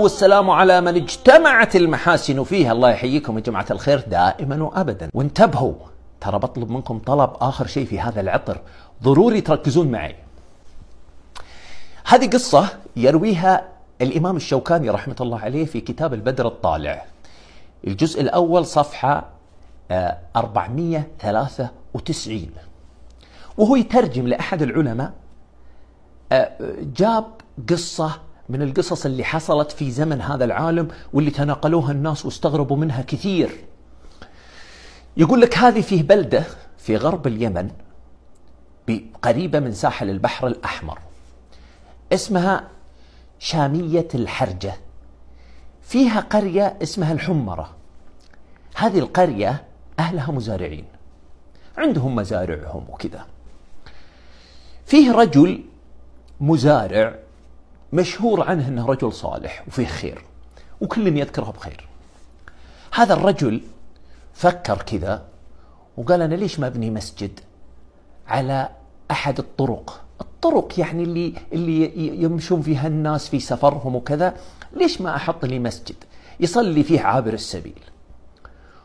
والسلام على من اجتمعت المحاسن فيها الله يحييكم يا جماعة الخير دائما وأبدا وانتبهوا ترى بطلب منكم طلب آخر شيء في هذا العطر ضروري تركزون معي هذه قصة يرويها الإمام الشوكاني رحمة الله عليه في كتاب البدر الطالع الجزء الأول صفحة 493 آه، وهو يترجم لأحد العلماء آه، جاب قصة من القصص اللي حصلت في زمن هذا العالم واللي تناقلوها الناس واستغربوا منها كثير يقول لك هذه في بلدة في غرب اليمن قريبة من ساحل البحر الأحمر اسمها شامية الحرجة فيها قرية اسمها الحمرة هذه القرية أهلها مزارعين عندهم مزارعهم وكذا فيه رجل مزارع مشهور عنه انه رجل صالح وفيه خير وكل يذكره بخير هذا الرجل فكر كذا وقال انا ليش ما ابني مسجد على احد الطرق الطرق يعني اللي اللي يمشون فيها الناس في سفرهم وكذا ليش ما احط لي مسجد يصلي فيه عابر السبيل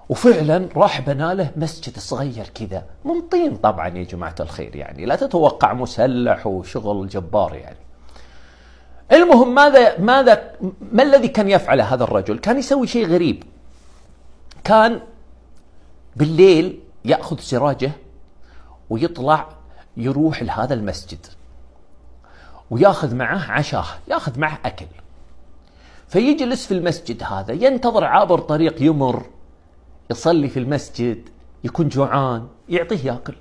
وفعلا راح بنى له مسجد صغير كذا من طين طبعا يا جماعه الخير يعني لا تتوقع مسلح وشغل جبار يعني المهم ماذا ماذا ما الذي كان يفعله هذا الرجل؟ كان يسوي شيء غريب. كان بالليل ياخذ سراجه ويطلع يروح لهذا المسجد وياخذ معه عشاه، ياخذ معه اكل. فيجلس في المسجد هذا ينتظر عابر طريق يمر يصلي في المسجد يكون جوعان يعطيه ياكل.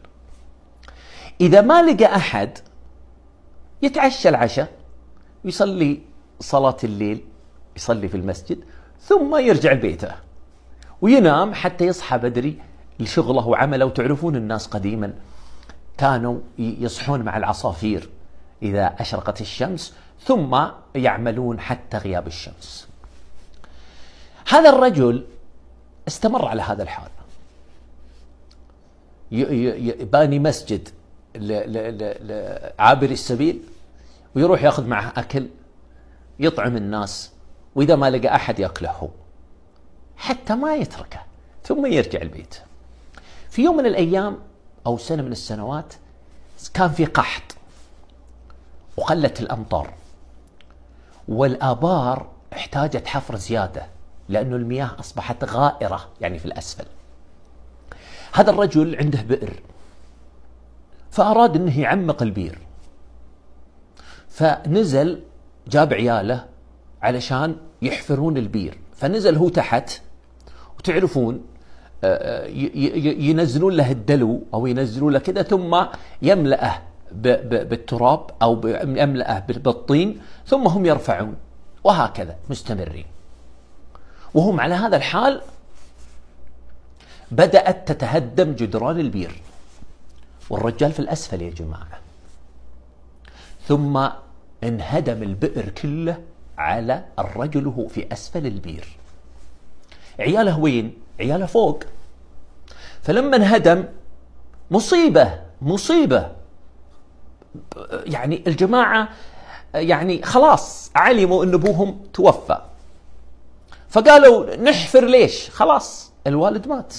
اذا ما لقى احد يتعشى العشاء يصلي صلاة الليل يصلي في المسجد ثم يرجع لبيته وينام حتى يصحى بدري لشغله وعمله وتعرفون الناس قديما كانوا يصحون مع العصافير إذا أشرقت الشمس ثم يعملون حتى غياب الشمس هذا الرجل استمر على هذا الحال باني مسجد عابر السبيل ويروح ياخذ معه اكل يطعم الناس واذا ما لقى احد ياكله هو حتى ما يتركه ثم يرجع البيت في يوم من الايام او سنه من السنوات كان في قحط وقلت الامطار والابار احتاجت حفر زياده لانه المياه اصبحت غائره يعني في الاسفل هذا الرجل عنده بئر فاراد انه يعمق البير فنزل جاب عياله علشان يحفرون البير فنزل هو تحت وتعرفون آه، آه، ينزلون له الدلو او ينزلون له كذا ثم يملأه بالتراب او يملأه بالطين ثم هم يرفعون وهكذا مستمرين وهم على هذا الحال بدأت تتهدم جدران البير والرجال في الأسفل يا جماعة ثم انهدم البئر كله على الرجل وهو في أسفل البير عياله وين؟ عياله فوق فلما انهدم مصيبة مصيبة يعني الجماعة يعني خلاص علموا أن أبوهم توفى فقالوا نحفر ليش خلاص الوالد مات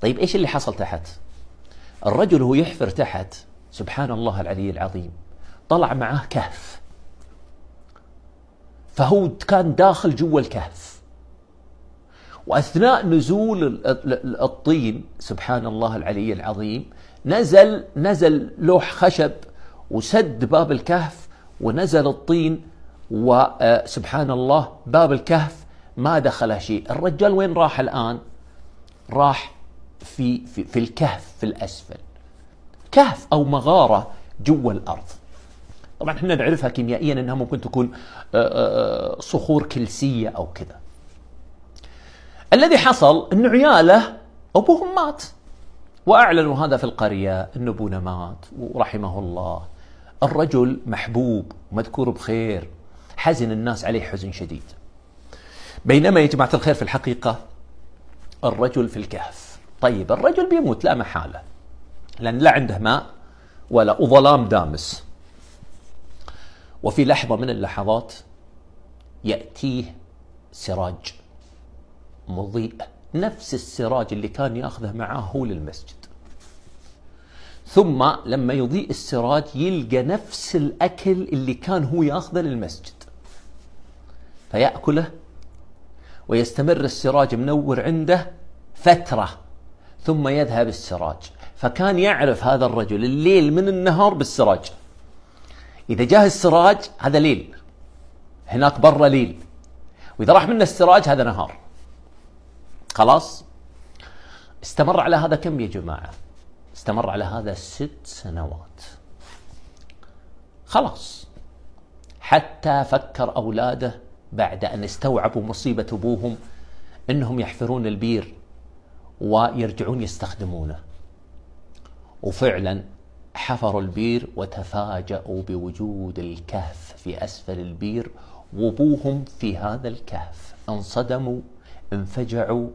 طيب إيش اللي حصل تحت الرجل هو يحفر تحت سبحان الله العلي العظيم طلع معاه كهف فهو كان داخل جوا الكهف واثناء نزول الطين سبحان الله العلي العظيم نزل نزل لوح خشب وسد باب الكهف ونزل الطين وسبحان آه، الله باب الكهف ما دخله شيء الرجال وين راح الآن راح في, في, في الكهف في الأسفل كهف أو مغارة جوا الأرض طبعا احنا نعرفها كيميائيا انها ممكن تكون آه، آه، آه، صخور كلسيه او كذا الذي حصل ان عياله ابوهم مات واعلنوا هذا في القريه ان ابونا مات ورحمه الله الرجل محبوب مذكور بخير حزن الناس عليه حزن شديد بينما يا جماعه الخير في الحقيقه الرجل في الكهف طيب الرجل بيموت لا محاله لان لا عنده ماء ولا وظلام دامس وفي لحظة من اللحظات يأتيه سراج مضيء نفس السراج اللي كان ياخذه معاه هو للمسجد ثم لما يضيء السراج يلقى نفس الأكل اللي كان هو ياخذه للمسجد فيأكله ويستمر السراج منور عنده فترة ثم يذهب السراج فكان يعرف هذا الرجل الليل من النهار بالسراج اذا جاه السراج هذا ليل هناك برا ليل واذا راح منه السراج هذا نهار خلاص استمر على هذا كم يا جماعه استمر على هذا ست سنوات خلاص حتى فكر اولاده بعد ان استوعبوا مصيبه ابوهم انهم يحفرون البير ويرجعون يستخدمونه وفعلا حفروا البير وتفاجأوا بوجود الكهف في أسفل البير وابوهم في هذا الكهف انصدموا انفجعوا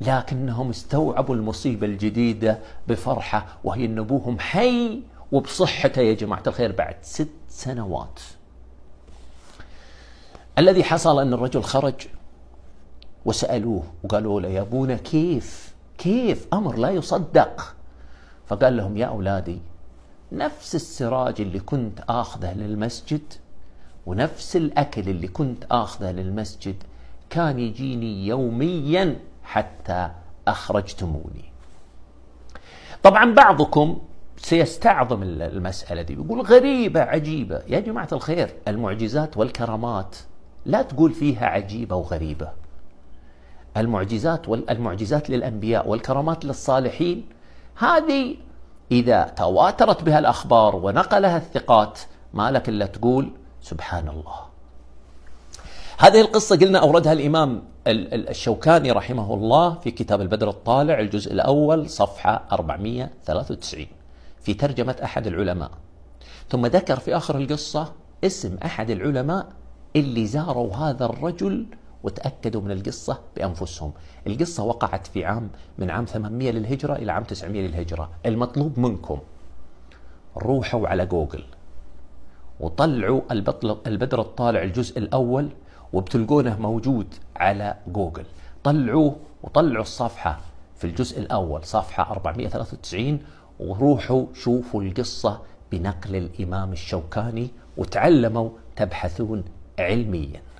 لكنهم استوعبوا المصيبة الجديدة بفرحة وهي أن أبوهم حي وبصحته يا جماعة الخير بعد ست سنوات الذي حصل أن الرجل خرج وسألوه وقالوا له يا أبونا كيف كيف أمر لا يصدق فقال لهم يا أولادي نفس السراج اللي كنت آخذه للمسجد ونفس الأكل اللي كنت آخذه للمسجد كان يجيني يوميا حتى أخرجتموني طبعا بعضكم سيستعظم المسألة دي يقول غريبة عجيبة يا جماعة الخير المعجزات والكرامات لا تقول فيها عجيبة وغريبة المعجزات والمعجزات للأنبياء والكرامات للصالحين هذه إذا تواترت بها الأخبار ونقلها الثقات ما لك إلا تقول سبحان الله هذه القصة قلنا أوردها الإمام الشوكاني رحمه الله في كتاب البدر الطالع الجزء الأول صفحة 493 في ترجمة أحد العلماء ثم ذكر في آخر القصة اسم أحد العلماء اللي زاروا هذا الرجل وتأكدوا من القصة بأنفسهم القصة وقعت في عام من عام 800 للهجرة إلى عام 900 للهجرة المطلوب منكم روحوا على جوجل وطلعوا البدر الطالع الجزء الأول وبتلقونه موجود على جوجل طلعوه وطلعوا الصفحة في الجزء الأول صفحة 493 وروحوا شوفوا القصة بنقل الإمام الشوكاني وتعلموا تبحثون علمياً